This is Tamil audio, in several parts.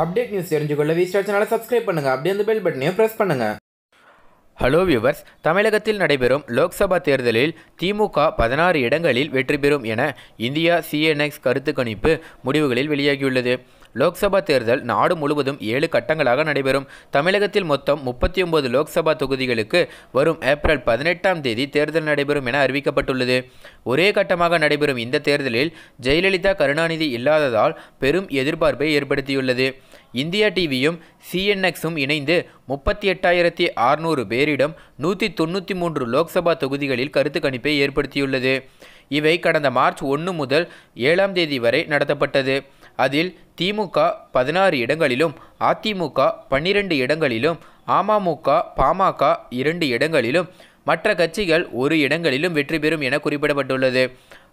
அப்டேட் நியூஸ் தெரிஞ்சுக்கொள்ள விஸ்டார் சேனலை சப்ஸ்கிரைப் பண்ணுங்கள் அப்படியே அந்த பெல் பட்டனையும் ப்ரெஸ் பண்ணுங்கள் ஹலோ வியூவர்ஸ் தமிழகத்தில் நடைபெறும் லோக்சபா தேர்தலில் திமுக பதினாறு இடங்களில் வெற்றி பெறும் என இந்தியா சிஎன்எக்ஸ் கருத்து கணிப்பு முடிவுகளில் வெளியாகியுள்ளது லோக்சபா தேர்தல் நாடு முழுவதும் ஏழு கட்டங்களாக நடைபெறும் தமிழகத்தில் மொத்தம் முப்பத்தி ஒன்பது லோக்சபா தொகுதிகளுக்கு வரும் ஏப்ரல் பதினெட்டாம் தேதி தேர்தல் நடைபெறும் என அறிவிக்கப்பட்டுள்ளது ஒரே கட்டமாக நடைபெறும் இந்த தேர்தலில் ஜெயலலிதா கருணாநிதி இல்லாததால் பெரும் எதிர்பார்ப்பை ஏற்படுத்தியுள்ளது இந்தியா டிவியும் சிஎன்எக்ஸும் இணைந்து முப்பத்தி எட்டாயிரத்தி அறுநூறு பேரிடம் நூற்றி தொண்ணூற்றி மூன்று லோக்சபா தொகுதிகளில் கருத்து கணிப்பை ஏற்படுத்தியுள்ளது இவை கடந்த மார்ச் ஒன்று முதல் ஏழாம் தேதி வரை நடத்தப்பட்டது அதில் திமுக பதினாறு இடங்களிலும் அதிமுக பன்னிரண்டு இடங்களிலும் அமமுக பாமக இரண்டு இடங்களிலும் மற்ற கட்சிகள் ஒரு இடங்களிலும் வெற்றி பெறும் என குறிப்பிடப்பட்டுள்ளது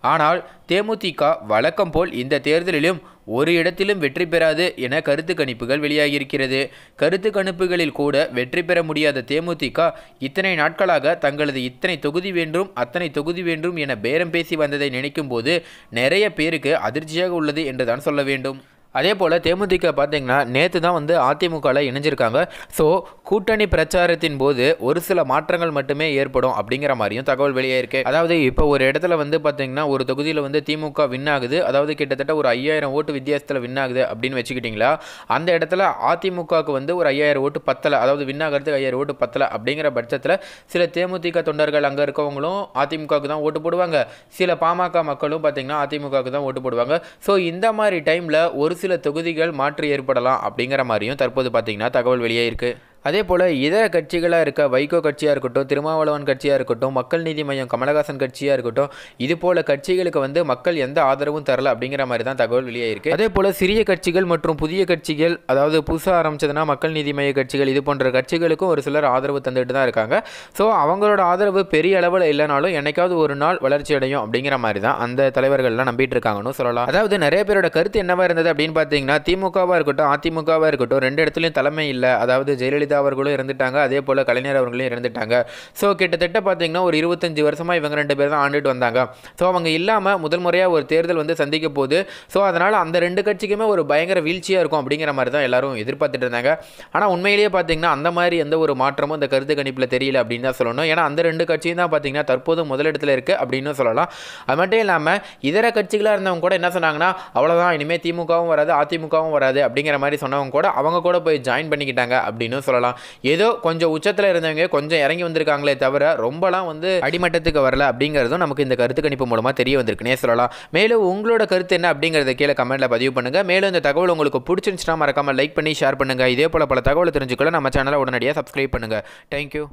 ஆனால் தேமுதிக வழக்கம் போல் இந்த தேர்தலிலும் ஒரு இடத்திலும் வெற்றி பெறாது என கருத்து கணிப்புகள் வெளியாகியிருக்கிறது கருத்து கணிப்புகளில் கூட வெற்றி பெற முடியாத தேமுதிக இத்தனை நாட்களாக தங்களது இத்தனை தொகுதி வேண்டும் அத்தனை தொகுதி வேண்டும் என பேரம் பேசி வந்ததை நினைக்கும் போது நிறைய பேருக்கு அதிர்ச்சியாக உள்ளது என்றுதான் சொல்ல வேண்டும் அதே போல் தேமுதிக பார்த்திங்கன்னா நேற்று தான் வந்து அதிமுகவில் இணைஞ்சிருக்காங்க ஸோ கூட்டணி பிரச்சாரத்தின் போது ஒரு சில மாற்றங்கள் மட்டுமே ஏற்படும் அப்படிங்கிற மாதிரியும் தகவல் வெளியே இருக்குது அதாவது இப்போ ஒரு இடத்துல வந்து பார்த்திங்கன்னா ஒரு தொகுதியில் வந்து திமுக வின் ஆகுது அதாவது கிட்டத்தட்ட ஒரு ஐயாயிரம் ஓட்டு வித்தியாசத்தில் வின் ஆகுது அப்படின்னு வச்சுக்கிட்டிங்களா அந்த இடத்துல அதிமுகவுக்கு வந்து ஒரு ஐயாயிரம் ஓட்டு பத்தலை அதாவது வின் ஆகிறதுக்கு ஐயாயிரம் ஓட்டு பத்தலை அப்படிங்கிற பட்சத்தில் சில தேமுதிக தொண்டர்கள் அங்கே இருக்கவங்களும் அதிமுகவுக்கு தான் ஓட்டு போடுவாங்க சில பாமக மக்களும் பார்த்திங்கன்னா அதிமுகவுக்கு தான் ஓட்டு போடுவாங்க ஸோ இந்த மாதிரி டைமில் ஒரு சில தொகுதிகள் மாற்று ஏற்படலாம் அப்படிங்கிற மாதிரியும் தற்போது பார்த்திங்கன்னா தகவல் வெளியே இருக்குது அதே போல் இதர கட்சிகளாக இருக்க வைகோ கட்சியாக இருக்கட்டும் திருமாவளவன் கட்சியாக இருக்கட்டும் மக்கள் நீதி மையம் கமலஹாசன் கட்சியாக இருக்கட்டும் இது போல கட்சிகளுக்கு வந்து மக்கள் எந்த ஆதரவும் தரல அப்படிங்கிற மாதிரி தான் தகவல் வெளியாயிருக்கு அதே போல் சிறிய கட்சிகள் மற்றும் புதிய கட்சிகள் அதாவது புதுசாக ஆரம்பிச்சதுன்னா மக்கள் நீதி மைய கட்சிகள் இது போன்ற கட்சிகளுக்கும் ஒரு சிலர் ஆதரவு தந்துட்டு தான் இருக்காங்க ஸோ அவங்களோட ஆதரவு பெரிய அளவில் இல்லைனாலும் என்னைக்காவது ஒரு நாள் வளர்ச்சி அடையும் அப்படிங்கிற மாதிரி தான் அந்த தலைவர்கள்லாம் நம்பிட்டு இருக்காங்கன்னு சொல்லலாம் அதாவது நிறைய பேரோட கருத்து என்னவா இருந்தது அப்படின்னு பார்த்தீங்கன்னா திமுகவாக இருக்கட்டும் அதிமுகவாக இருக்கட்டும் ரெண்டு இடத்துலையும் தலைமை இல்லை அதாவது ஜெயலலிதா அவர்களும் இறந்துட்டாங்க அதே போல் கலைஞர் அவர்களும் இறந்துட்டாங்க ஸோ கிட்டத்தட்ட பார்த்தீங்கன்னா ஒரு இருபத்தஞ்சி வருஷமாக இவங்க ரெண்டு பேர் தான் ஆண்டுட்டு வந்தாங்க ஸோ அவங்க இல்லாமல் முதல் முறையாக ஒரு தேர்தல் வந்து சந்திக்க போது ஸோ அதனால் அந்த ரெண்டு கட்சிக்குமே ஒரு பயங்கர வீழ்ச்சியாக இருக்கும் அப்படிங்கிற மாதிரி தான் எல்லாரும் எதிர்பார்த்துட்டு இருந்தாங்க ஆனால் உண்மையிலேயே பார்த்தீங்கன்னா அந்த மாதிரி எந்த ஒரு மாற்றமும் இந்த கருத்து கணிப்பில் தெரியல அப்படின்னு தான் சொல்லணும் ஏன்னா அந்த ரெண்டு கட்சியும் தான் பார்த்தீங்கன்னா தற்போது முதலிடத்தில் இருக்குது அப்படின்னு சொல்லலாம் அது மட்டும் இல்லாமல் இதர கட்சிகளாக இருந்தவங்க கூட என்ன சொன்னாங்கன்னா அவ்வளோதான் இனிமேல் திமுகவும் வராது அதிமுகவும் வராது அப்படிங்கிற மாதிரி சொன்னவங்க கூட அவங்க கூட போய் ஜாயின் பண்ணிக்கிட்டாங்க அப்படின்னு சொல்லலாம் சொல்லலாம் ஏதோ கொஞ்சம் உச்சத்தில் இருந்தவங்க கொஞ்சம் இறங்கி வந்திருக்காங்களே தவிர ரொம்பலாம் வந்து அடிமட்டத்துக்கு வரல அப்படிங்கிறதும் நமக்கு இந்த கருத்து கணிப்பு மூலமாக தெரிய வந்திருக்குனே சொல்லலாம் மேலும் உங்களோட கருத்து என்ன அப்படிங்கிறத கீழே கமெண்ட்டில் பதிவு பண்ணுங்கள் மேலும் இந்த தகவல் உங்களுக்கு பிடிச்சிருந்துச்சுன்னா மறக்காமல் லைக் பண்ணி ஷேர் பண்ணுங்கள் இதே போல் பல தகவல் தெரிஞ்சுக்கொள்ள நம்ம சேனலை உடனடியாக சப்ஸ்கிரைப் பண்ணுங்கள் தேங்க்யூ